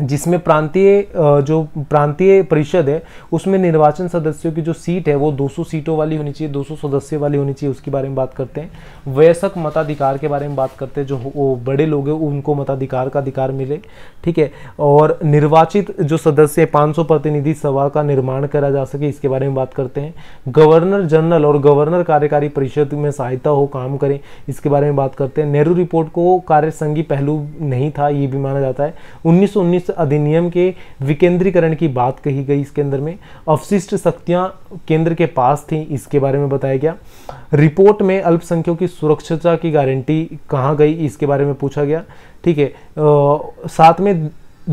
जिसमें प्रांतीय जो प्रांतीय परिषद है उसमें निर्वाचन सदस्यों की जो सीट है वो 200 सीटों वाली होनी चाहिए 200 सदस्य वाली होनी चाहिए उसके बारे में बात करते हैं वयस्क मताधिकार के बारे में बात करते हैं जो वो बड़े लोग हैं उनको मताधिकार का अधिकार मिले ठीक है और निर्वाचित जो सदस्य 500 प्रतिनिधि सभा का निर्माण करा जा सके इसके बारे में बात करते हैं गवर्नर जनरल और गवर्नर कार्यकारी परिषद में सहायता हो काम करें इसके बारे में बात करते हैं नेहरू रिपोर्ट को कार्यसंघी पहलू नहीं था ये भी माना जाता है उन्नीस इस अधिनियम के विकेंद्रीकरण की बात कही गई इसके अंदर में अवशिष्ट शक्तियां केंद्र के पास थी इसके बारे में बताया गया रिपोर्ट में अल्पसंख्यकों की सुरक्षता की गारंटी कहाँ गई इसके बारे में पूछा गया ठीक है साथ में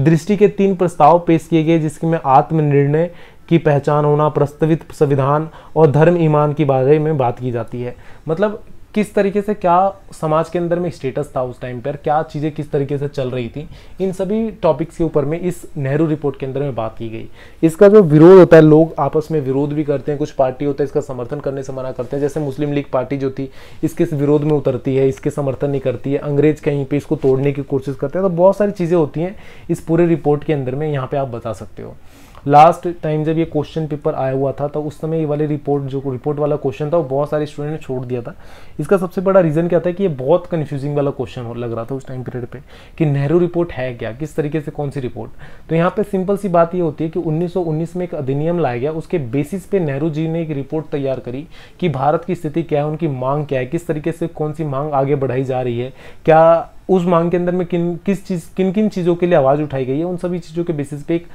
दृष्टि के तीन प्रस्ताव पेश किए गए जिसमें आत्मनिर्णय की पहचान होना प्रस्तावित संविधान और धर्म ईमान के बारे में बात की जाती है मतलब किस तरीके से क्या समाज के अंदर में स्टेटस था उस टाइम पर क्या चीज़ें किस तरीके से चल रही थी इन सभी टॉपिक्स के ऊपर में इस नेहरू रिपोर्ट के अंदर में बात की गई इसका जो विरोध होता है लोग आपस में विरोध भी करते हैं कुछ पार्टी होता है इसका समर्थन करने से मना करते हैं जैसे मुस्लिम लीग पार्टी जो थी इसके विरोध में उतरती है इसके समर्थन नहीं करती है अंग्रेज कहीं पर इसको तोड़ने की कोशिश करते हैं तो बहुत सारी चीज़ें होती हैं इस पूरे रिपोर्ट के अंदर में यहाँ पर आप बता सकते हो लास्ट टाइम जब ये क्वेश्चन पेपर आया हुआ था तो उस समय ये वाले रिपोर्ट जो रिपोर्ट वाला क्वेश्चन था वो बहुत सारे स्टूडेंट ने छोड़ दिया था इसका सबसे बड़ा रीज़न क्या था कि ये बहुत कन्फ्यूजिंग वाला क्वेश्चन लग रहा था उस टाइम पीरियड पे कि नेहरू रिपोर्ट है क्या किस तरीके से कौन सी रिपोर्ट तो यहाँ पर सिंपल सी बात ये होती है कि उन्नीस में एक अधिनियम लाया गया उसके बेसिस पे नेहरू जी ने एक रिपोर्ट तैयार करी कि भारत की स्थिति क्या है उनकी मांग क्या है किस तरीके से कौन सी मांग आगे बढ़ाई जा रही है क्या उस मांग के अंदर में किन किस चीज़ किन किन चीज़ों के लिए आवाज़ उठाई गई है उन सभी चीज़ों के बेसिस पे एक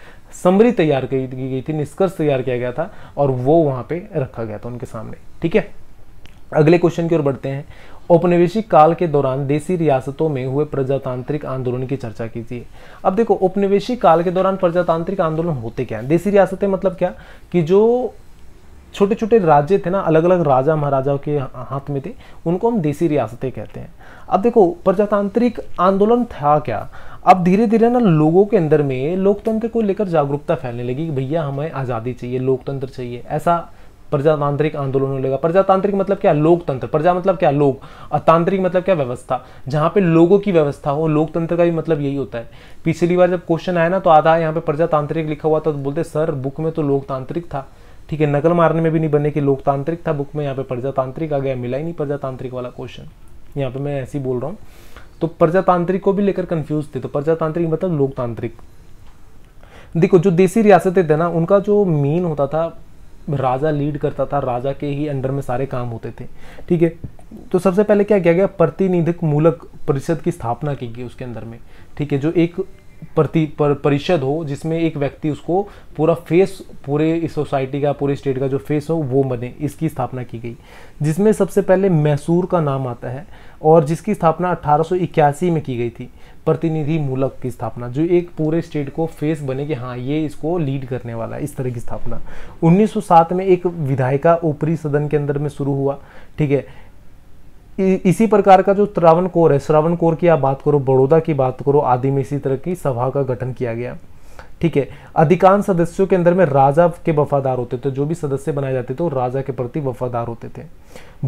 समरी तैयार की गई थी निष्कर्ष तैयार किया गया था और वो वहां पे रखा गया था उनके सामने ठीक है अगले क्वेश्चन की ओर बढ़ते हैं औपनिवेशिक काल के दौरान देशी रियासतों में हुए प्रजातांत्रिक आंदोलन की चर्चा कीजिए अब देखो औपनिवेशिक काल के दौरान प्रजातांत्रिक आंदोलन होते क्या है देशी रियासतें मतलब क्या कि जो छोटे छोटे राज्य थे ना अलग अलग राजा महाराजाओं के हाथ में थे उनको हम देसी रियासतें कहते हैं अब देखो प्रजातांत्रिक आंदोलन था क्या अब धीरे धीरे ना लोगों के अंदर में लोकतंत्र को लेकर जागरूकता फैलने लगी कि भैया हमें आज़ादी चाहिए लोकतंत्र चाहिए ऐसा प्रजातांत्रिक आंदोलन होने लगा प्रजातांत्रिक मतलब क्या लोकतंत्र प्रजा मतलब क्या लोक तांत्रिक मतलब क्या व्यवस्था जहाँ पे लोगों की व्यवस्था हो लोकतंत्र का भी मतलब यही होता है पिछली बार जब क्वेश्चन आया ना तो आधा यहाँ पे प्रजातांत्रिक लिखा हुआ था तो बोलते सर बुक में तो लोकतांत्रिक था ठीक है नकल मारने में भी नहीं बने कि लोकतांत्रिक था बुक में यहाँ पे प्रजातांत्रिक आ गया मिला ही नहीं प्रजातांत्रिक वाला क्वेश्चन यहाँ पे मैं ऐसे ही बोल रहा हूँ तो प्रजातांत्रिक को भी लेकर कंफ्यूज थे तो प्रजातांत्रिक मतलब लोकतांत्रिक देखो जो देसी रियासतें थे ना उनका जो मेन होता था राजा लीड करता था राजा के ही अंडर में सारे काम होते थे ठीक है तो सबसे पहले क्या किया गया प्रतिनिधिक मूलक परिषद की स्थापना की गई उसके अंदर में ठीक है जो एक प्रति पर, परिषद हो जिसमें एक व्यक्ति उसको पूरा फेस पूरे सोसाइटी का पूरे स्टेट का जो फेस हो वो बने इसकी स्थापना की गई जिसमें सबसे पहले मैसूर का नाम आता है और जिसकी स्थापना 1881 में की गई थी प्रतिनिधि मूलक की स्थापना जो एक पूरे स्टेट को फेस बने कि हाँ ये इसको लीड करने वाला है इस तरह की स्थापना 1907 में एक विधायिका ऊपरी सदन के अंदर में शुरू हुआ ठीक है इसी प्रकार का जो त्रावण कोर है श्रावण कोर की आप बात करो बड़ौदा की बात करो आदि में इसी तरह की सभा का गठन किया गया ठीक है अधिकांश सदस्यों के अंदर में राजा के वफादार होते थे जो भी सदस्य बनाए जाते थे वो राजा के प्रति वफादार होते थे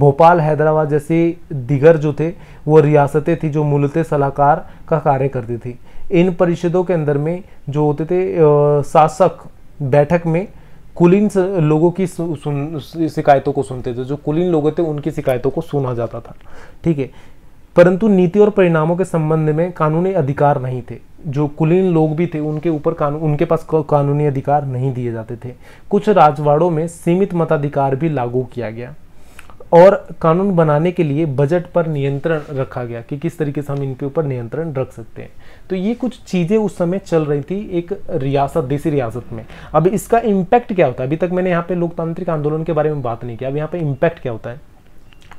भोपाल हैदराबाद जैसी दिगर जो थे वो रियासतें थी जो मूलतः सलाहकार का कार्य करती थी इन परिषदों के अंदर में जो होते थे शासक बैठक में कुलीन लोगों की सुन शिकायतों को सुनते थे जो कुलीन लोग थे उनकी शिकायतों को सुना जाता था ठीक है परंतु नीति और परिणामों के संबंध में कानूनी अधिकार नहीं थे जो कुलीन लोग भी थे उनके ऊपर कानून उनके पास कानूनी अधिकार नहीं दिए जाते थे कुछ राजवाड़ों में सीमित मताधिकार भी लागू किया गया और कानून बनाने के लिए बजट पर नियंत्रण रखा गया कि किस तरीके से हम इनके ऊपर नियंत्रण रख सकते हैं तो ये कुछ चीज़ें उस समय चल रही थी एक रियासत देसी रियासत में अब इसका इम्पैक्ट क्या होता है अभी तक मैंने यहाँ पे लोकतांत्रिक आंदोलन के बारे में बात नहीं किया अब यहाँ पे इम्पैक्ट क्या होता है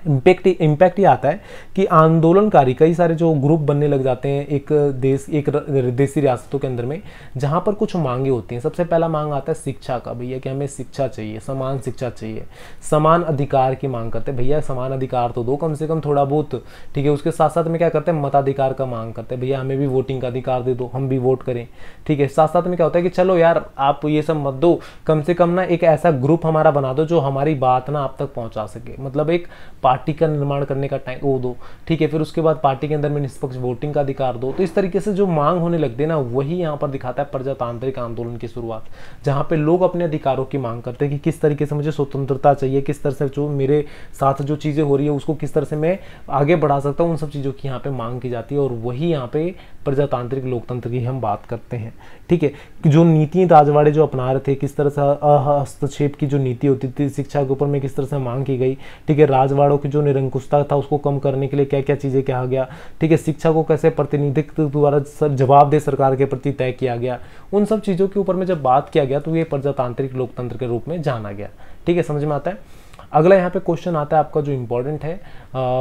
इम्पैक्ट इम्पैक्ट ये आता है कि आंदोलनकारी कई सारे जो ग्रुप बनने लग जाते हैं एक देश एक देसी रियासतों के अंदर में जहाँ पर कुछ मांगे होती हैं सबसे पहला मांग आता है शिक्षा का भैया कि हमें शिक्षा चाहिए समान शिक्षा चाहिए समान अधिकार की मांग करते हैं भैया समान अधिकार तो दो कम से कम थोड़ा बहुत ठीक है उसके साथ साथ में क्या करते हैं मताधिकार का मांग करते हैं भैया हमें भी वोटिंग का अधिकार दे दो हम भी वोट करें ठीक है साथ साथ में क्या होता है कि चलो यार आप ये सब मत दो कम से कम ना एक ऐसा ग्रुप हमारा बना दो जो हमारी बात ना आप तक पहुँचा सके मतलब एक पार्टी का निर्माण करने का टाइम वो दो ठीक है फिर उसके बाद पार्टी के अंदर में निष्पक्ष वोटिंग का अधिकार दो तो इस तरीके से जो मांग होने लगते ना वही यहाँ पर दिखाता है प्रजातांत्रिक आंदोलन की शुरुआत जहाँ पे लोग अपने अधिकारों की मांग करते हैं कि किस तरीके से मुझे स्वतंत्रता चाहिए किस तरह से जो मेरे साथ जो चीज़ें हो रही है उसको किस तरह से मैं आगे बढ़ा सकता हूँ उन सब चीज़ों की यहाँ पर मांग की जाती है और वही यहाँ पर प्रजातांत्रिक लोकतंत्र की हम बात करते हैं ठीक है कि जो नीति राजवाड़े जो अपना रहे थे किस तरह से हस्तक्षेप की जो नीति होती थी शिक्षा के ऊपर में किस तरह से मांग की गई ठीक है राजवाड़ों की जो निरंकुशता था उसको कम करने के लिए क्या क्या चीज़ें कहा गया ठीक है शिक्षा को कैसे प्रतिनिधित्व द्वारा सर दे सरकार के प्रति तय किया गया उन सब चीज़ों के ऊपर में जब बात किया गया तो ये प्रजातांत्रिक लोकतंत्र के रूप में जाना गया ठीक है समझ में आता है अगला यहाँ पे क्वेश्चन आता है आपका जो इम्पोर्टेंट है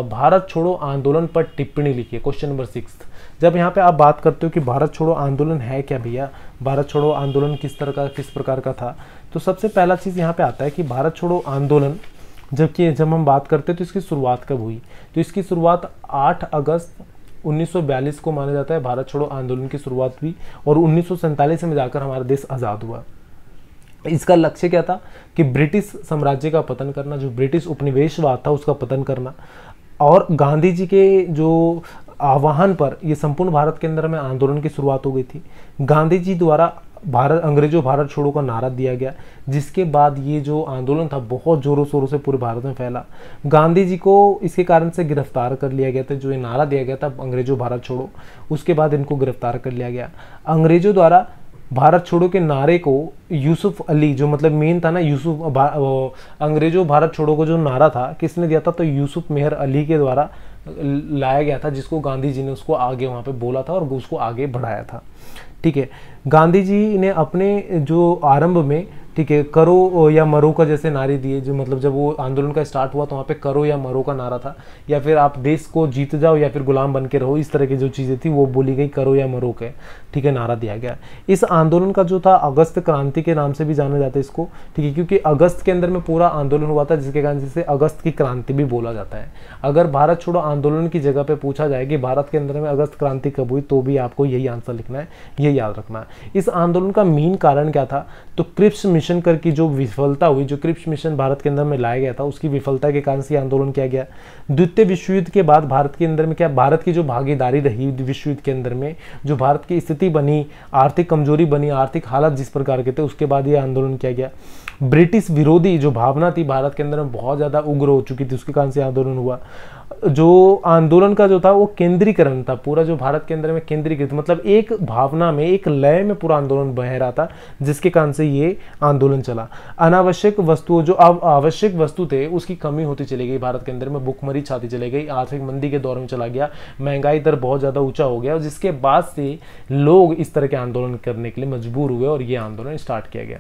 भारत छोड़ो आंदोलन पर टिप्पणी लिखिए क्वेश्चन नंबर सिक्स जब यहाँ पे आप बात करते हो कि भारत छोड़ो आंदोलन है क्या भैया भारत छोड़ो आंदोलन किस तरह का किस प्रकार का था तो सबसे पहला चीज़ यहाँ पे आता है कि भारत छोड़ो आंदोलन जबकि जब हम बात करते हैं तो इसकी शुरुआत कब हुई तो इसकी शुरुआत 8 अगस्त 1942 को माना जाता है भारत छोड़ो आंदोलन की शुरुआत हुई और उन्नीस में जाकर हमारा देश आज़ाद हुआ इसका लक्ष्य क्या था कि ब्रिटिश साम्राज्य का पतन करना जो ब्रिटिश उपनिवेशवाद था उसका पतन करना और गांधी जी के जो आह्वान पर ये संपूर्ण भारत के अंदर में आंदोलन की शुरुआत हो गई थी गांधी जी द्वारा भारत अंग्रेजों भारत छोड़ो का नारा दिया गया जिसके बाद ये जो आंदोलन था बहुत जोरों शोरों से पूरे भारत में फैला गांधी जी को इसके कारण से गिरफ्तार कर लिया गया था जो ये नारा दिया गया था अंग्रेजों भारत छोड़ो उसके बाद इनको गिरफ्तार कर लिया गया अंग्रेजों द्वारा भारत छोड़ो के नारे को यूसुफ अली जो मतलब मेन था ना यूसुफ अंग्रेजों भारत छोड़ो को जो नारा था किसने दिया था तो यूसुफ मेहर अली के द्वारा लाया गया था जिसको गांधी जी ने उसको आगे वहाँ पे बोला था और उसको आगे बढ़ाया था ठीक है गांधी जी ने अपने जो आरंभ में ठीक है करो या मरो का जैसे नारे दिए जो मतलब जब वो आंदोलन का स्टार्ट हुआ तो वहाँ पे करो या मरो का नारा था या फिर आप देश को जीत जाओ या फिर गुलाम बन के रहो इस तरह की जो चीज़ें थी वो बोली गई करो या मरो के ठीक है नारा दिया गया इस आंदोलन का जो था अगस्त क्रांति के नाम से भी जाना जाता है इसको ठीक है क्योंकि अगस्त के अंदर में पूरा आंदोलन हुआ था जिसके कारण जिसे अगस्त की क्रांति भी बोला जाता है अगर भारत छोड़ो आंदोलन की जगह पर पूछा जाए कि भारत के अंदर में अगस्त क्रांति कब हुई तो भी आपको यही आंसर लिखना है ये याद रखना है इस आंदोलन का मेन कारण क्या था तो क्रिप्स मिशन कर की जो विफलता हुई जो क्रिप्स मिशन भारत के अंदर में लाया गया था उसकी विफलता के कारण से आंदोलन किया गया द्वितीय विश्व युद्ध के बाद भारत के अंदर में क्या भारत की जो भागीदारी रही विश्व युद्ध के अंदर में जो भारत की स्थिति बनी आर्थिक कमजोरी बनी आर्थिक हालत जिस प्रकार के थे उसके बाद ये आंदोलन किया गया ब्रिटिश विरोधी जो भावना थी भारत के अंदर में बहुत ज़्यादा उग्र हो चुकी थी उसके कारण से आंदोलन हुआ जो आंदोलन का जो था वो केंद्रीकरण था पूरा जो भारत के अंदर में केंद्रीकृत मतलब एक भावना में एक लय में पूरा आंदोलन बह रहा था जिसके कारण से ये आंदोलन चला अनावश्यक वस्तुओं जो अब आवश्यक वस्तु थे उसकी कमी होती चली गई भारत के अंदर में भुखमरी छाती चली गई आर्थिक मंदी के दौर में चला गया महंगाई दर बहुत ज़्यादा ऊँचा हो गया जिसके बाद से लोग इस तरह के आंदोलन करने के लिए मजबूर हुए और ये आंदोलन स्टार्ट किया गया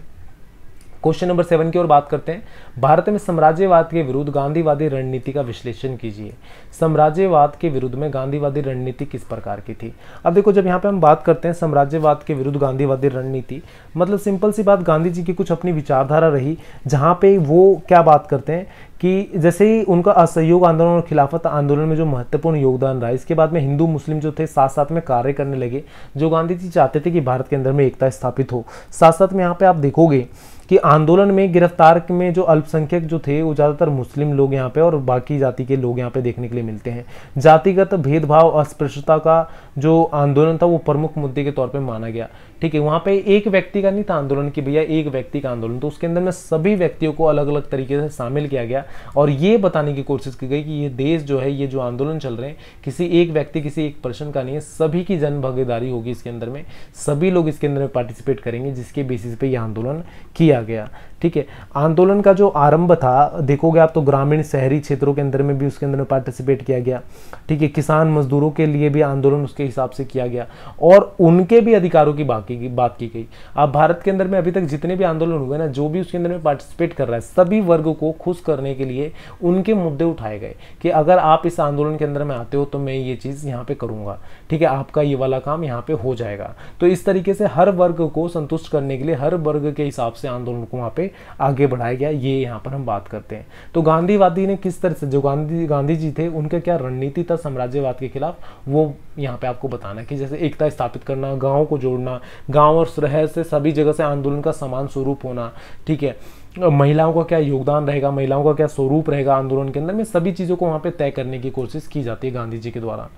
क्वेश्चन नंबर सेवन की ओर बात करते हैं भारत में साम्राज्यवाद के विरुद्ध गांधीवादी रणनीति का विश्लेषण कीजिए साम्राज्यवाद के विरुद्ध में गांधीवादी रणनीति किस प्रकार की थी अब देखो जब यहाँ पे हम बात करते हैं साम्राज्यवाद के विरुद्ध गांधीवादी रणनीति मतलब सिंपल सी बात गांधी जी की कुछ अपनी विचारधारा रही जहाँ पे वो क्या बात करते हैं कि जैसे ही उनका असहयोग आंदोलन और खिलाफत आंदोलन में जो महत्वपूर्ण योगदान रहा इसके बाद में हिंदू मुस्लिम जो थे साथ साथ में कार्य करने लगे जो गांधी जी चाहते थे कि भारत के अंदर में एकता स्थापित हो साथ साथ में यहाँ पे आप देखोगे कि आंदोलन में गिरफ्तार में जो अल्पसंख्यक जो थे वो ज़्यादातर मुस्लिम लोग यहाँ पे और बाकी जाति के लोग यहाँ पे देखने के लिए मिलते हैं जातिगत भेदभाव अस्पृश्यता का जो आंदोलन था वो प्रमुख मुद्दे के तौर पर माना गया ठीक है वहां पे एक व्यक्ति का नहीं था आंदोलन कि भैया एक व्यक्ति का आंदोलन तो उसके अंदर में सभी व्यक्तियों को अलग अलग तरीके से शामिल किया गया और ये बताने की कोशिश की गई कि ये देश जो है ये जो आंदोलन चल रहे हैं किसी एक व्यक्ति किसी एक पर्सन का नहीं है सभी की जन भागीदारी होगी इसके अंदर में सभी लोग इसके अंदर में पार्टिसिपेट करेंगे जिसके बेसिस पे यह आंदोलन किया गया ठीक है आंदोलन का जो आरंभ था देखोगे आप तो ग्रामीण शहरी क्षेत्रों के अंदर में भी उसके अंदर में पार्टिसिपेट किया गया ठीक है किसान मजदूरों के लिए भी आंदोलन उसके हिसाब से किया गया और उनके भी अधिकारों की बात की, बात की गई अब भारत के अंदर में अभी तक जितने भी आंदोलन हुए ना जो भी उसके अंदर में पार्टिसिपेट कर रहा है सभी वर्ग को खुश करने के लिए उनके मुद्दे उठाए गए कि अगर आप इस आंदोलन के अंदर में आते हो तो मैं ये चीज़ यहाँ पे करूँगा ठीक है आपका ये वाला काम यहाँ पे हो जाएगा तो इस तरीके से हर वर्ग को संतुष्ट करने के लिए हर वर्ग के हिसाब से आंदोलन को वहाँ पे आगे बढ़ाया गया ये यहाँ पर हम बात करते हैं तो गांधीवादी ने किस तरह से जो गांधी गांधी जी थे उनका क्या रणनीति था साम्राज्यवाद के खिलाफ वो यहाँ पे आपको बताना कि जैसे एकता स्थापित करना गाँव को जोड़ना गांव और शहर से सभी जगह से आंदोलन का समान स्वरूप होना ठीक है महिलाओं का क्या योगदान रहेगा महिलाओं का क्या स्वरूप रहेगा आंदोलन के अंदर में सभी चीज़ों को वहाँ पर तय करने की कोशिश की जाती है गांधी जी के द्वारा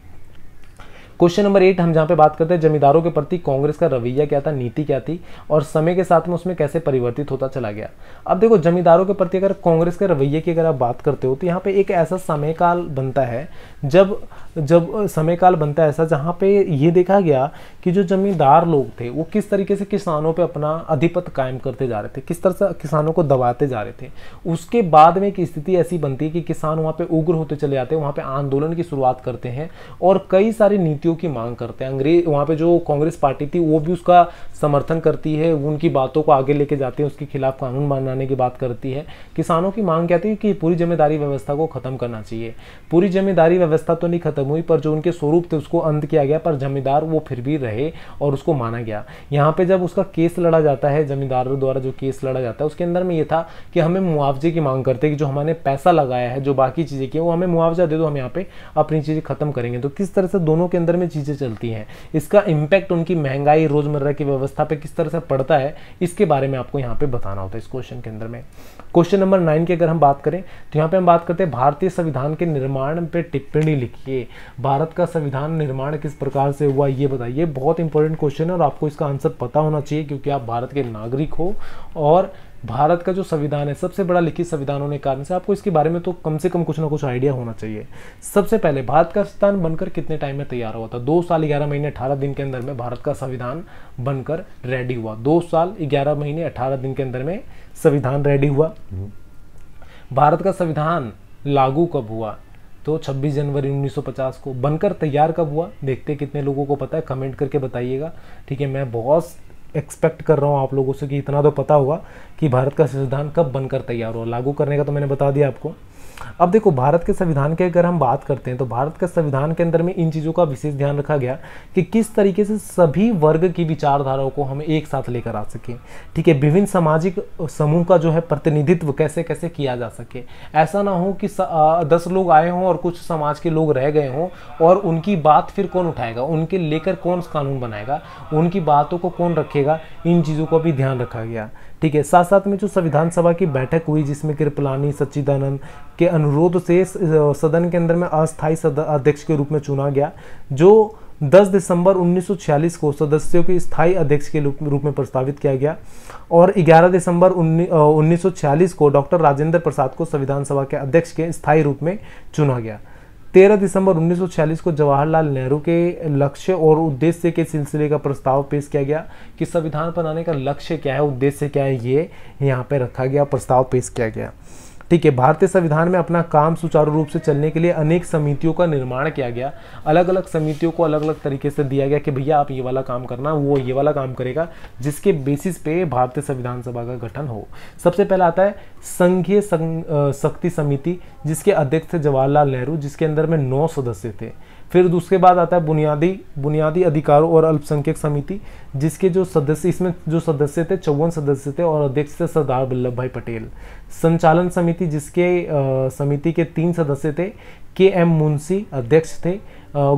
क्वेश्चन नंबर एट हम जहाँ पे बात करते हैं जमींदारों के प्रति कांग्रेस का रवैया क्या था नीति क्या थी और समय के साथ में उसमें कैसे परिवर्तित होता चला गया अब देखो जमींदारों के प्रति अगर कांग्रेस के रवैये की अगर आप बात करते हो तो यहाँ पे एक ऐसा समय काल बनता है जब तो जब समय काल बनता है ऐसा जहाँ पे ये देखा गया कि जो जमींदार लोग थे वो किस तरीके से किसानों पे अपना अधिपत कायम करते जा रहे थे किस तरह से किसानों को दबाते जा रहे थे उसके बाद में एक स्थिति ऐसी बनती है कि किसान वहाँ पे उग्र होते चले जाते हैं वहाँ पे आंदोलन की शुरुआत करते हैं और कई सारी नीतियों की मांग करते हैं अंग्रेज वहाँ पे जो कांग्रेस पार्टी थी वो भी उसका समर्थन करती है उनकी बातों को आगे लेके जाते हैं उसके खिलाफ कानून बनाने की बात करती है किसानों की मांग क्या थी कि पूरी जिम्मेदारी व्यवस्था को खत्म करना चाहिए पूरी जिम्मेदारी व्यवस्था तो नहीं खत्म हुई पर जो उनके स्वरूप थे उसको अंत किया गया पर जमींदार वो फिर भी रहे और उसको माना गया यहाँ पे जब उसका केस लड़ा जाता है जमींदारों द्वारा जो केस लड़ा जाता है उसके अंदर में ये था कि हमें मुआवजे की मांग करते कि जो हमारे पैसा लगाया है जो बाकी चीज़ें की वो हमें मुआवजा दे दो हम यहाँ पर अपनी चीज़ें ख़त्म करेंगे तो किस तरह से दोनों के अंदर में चीज़ें चलती हैं इसका इम्पैक्ट उनकी महंगाई रोज़मर्रा की व्यवस्था पर किस तरह से पड़ता है इसके बारे में आपको यहाँ पर बताना होता है इस क्वेश्चन के अंदर में क्वेश्चन नंबर नाइन की अगर हम बात करें तो यहाँ पे हम बात करते हैं भारतीय संविधान के निर्माण पे टिप्पणी लिखिए भारत का संविधान निर्माण किस प्रकार से हुआ ये बताइए बहुत इंपॉर्टेंट क्वेश्चन है और आपको इसका आंसर पता होना चाहिए क्योंकि आप भारत के नागरिक हो और भारत का जो संविधान है सबसे बड़ा लिखित संविधान होने के कारण से आपको इसके बारे में तो कम से कम कुछ ना कुछ आइडिया होना चाहिए सबसे पहले भारत का संविधान बनकर कितने टाइम में तैयार हुआ था दो साल ग्यारह महीने अठारह दिन के अंदर में भारत का संविधान बनकर रेडी हुआ दो साल ग्यारह महीने अठारह दिन के अंदर में संविधान रेडी हुआ भारत का संविधान लागू कब हुआ तो 26 जनवरी 1950 को बनकर तैयार कब हुआ देखते कितने लोगों को पता है कमेंट करके बताइएगा ठीक है मैं बहुत एक्सपेक्ट कर रहा हूँ आप लोगों से कि इतना तो पता होगा कि भारत का संविधान कब बनकर तैयार हो लागू करने का तो मैंने बता दिया आपको अब देखो भारत के संविधान की अगर हम बात करते हैं तो भारत के संविधान के अंदर में इन चीज़ों का विशेष ध्यान रखा गया कि किस तरीके से सभी वर्ग की विचारधाराओं को हम एक साथ लेकर आ सकें ठीक है विभिन्न सामाजिक समूह का जो है प्रतिनिधित्व कैसे कैसे किया जा सके ऐसा ना हो कि दस लोग आए हों और कुछ समाज के लोग रह गए हों और उनकी बात फिर कौन उठाएगा उनके लेकर कौन कानून बनाएगा उनकी बातों को कौन रखेगा इन चीज़ों का भी ध्यान रखा गया ठीक है साथ साथ में जो संविधान सभा की बैठक हुई जिसमें कृपलानी सच्चिदानंद के अनुरोध से सदन के अंदर में अस्थायी अध्यक्ष के रूप में चुना गया जो 10 दिसंबर 1946 को सदस्यों के स्थायी अध्यक्ष के रूप में प्रस्तावित किया गया और 11 दिसंबर 1946 को डॉक्टर राजेंद्र प्रसाद को संविधान सभा के अध्यक्ष के स्थायी रूप में चुना गया तेरह दिसंबर 1946 को जवाहरलाल नेहरू के लक्ष्य और उद्देश्य के सिलसिले का प्रस्ताव पेश किया गया कि संविधान बनाने का लक्ष्य क्या है उद्देश्य क्या है ये यहाँ पे रखा गया प्रस्ताव पेश किया गया ठीक है भारतीय संविधान में अपना काम सुचारू रूप से चलने के लिए अनेक समितियों का निर्माण किया गया अलग अलग समितियों को अलग अलग तरीके से दिया गया कि भैया आप ये वाला काम करना वो ये वाला काम करेगा जिसके बेसिस पे भारतीय संविधान सभा का गठन हो सबसे पहला आता है संघीय शक्ति समिति जिसके अध्यक्ष थे जवाहरलाल नेहरू जिसके अंदर में नौ सदस्य थे फिर उसके बाद आता है बुनियादी बुनियादी अधिकारों और अल्पसंख्यक समिति जिसके जो सदस्य इसमें जो सदस्य थे चौवन सदस्य थे और अध्यक्ष थे सरदार वल्लभ भाई पटेल संचालन समिति जिसके समिति के तीन सदस्य थे के एम मुंशी अध्यक्ष थे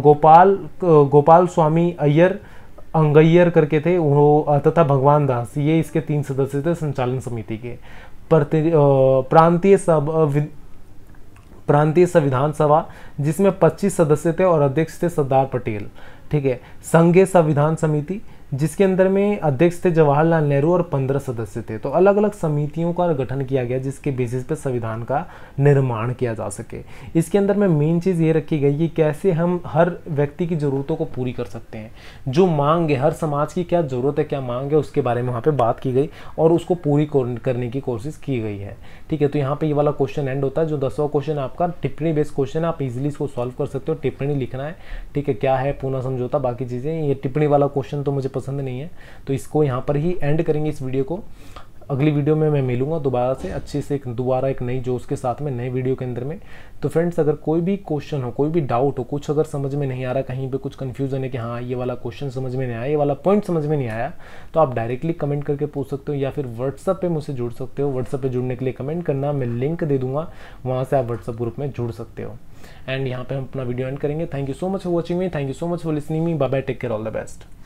गोपाल गोपाल स्वामी अय्यर अंगैयर करके थे वो तथा भगवान दास ये इसके तीन सदस्य थे संचालन समिति के प्रांतीय सब प्रांतीय संविधान सभा जिसमें 25 सदस्य थे और अध्यक्ष थे सरदार पटेल ठीक है संघीय संविधान समिति जिसके अंदर में अध्यक्ष थे जवाहरलाल नेहरू और पंद्रह सदस्य थे तो अलग अलग समितियों का गठन किया गया जिसके बेसिस पर संविधान का निर्माण किया जा सके इसके अंदर में मेन चीज़ ये रखी गई कि कैसे हम हर व्यक्ति की ज़रूरतों को पूरी कर सकते हैं जो मांग है हर समाज की क्या ज़रूरत है क्या मांग है उसके बारे में वहाँ पर बात की गई और उसको पूरी करने की कोशिश की गई है ठीक है तो यहाँ पर ये वाला क्वेश्चन एंड होता है जो दसवा क्वेश्चन आपका टिप्पणी बेस्ड क्वेश्चन है आप इजिली इसको सॉल्व कर सकते हो टिप्पणी लिखना है ठीक है क्या है पूना समझौता बाकी चीज़ें ये टिप्पणी वाला क्वेश्चन तो मुझे पसंद नहीं है तो इसको यहाँ पर ही एंड करेंगे इस वीडियो को अगली वीडियो में मैं मिलूंगा दोबारा से अच्छे से एक दोबारा एक नई जोश के साथ में नए वीडियो के अंदर में तो फ्रेंड्स अगर कोई भी क्वेश्चन हो कोई भी डाउट हो कुछ अगर समझ में नहीं आ रहा कहीं पे कुछ कन्फ्यूजन है कि हाँ ये वाला क्वेश्चन समझ में नहीं आया ये वाला पॉइंट समझ में नहीं आया तो आप डायरेक्टली कमेंट करके पूछ सकते हो या फिर व्हाट्सअप पर मुझसे जुड़ सकते हो व्हाट्सअप पर जुड़ने के लिए कमेंट करना मैं लिंक दे दूंगा वहाँ से आप व्हाट्सअप ग्रुप में जुड़ सकते हो एंड यहाँ पर हम अपना वीडियो एंड करेंगे thank you so much for watching me thank you so much for listening me bye take care all the best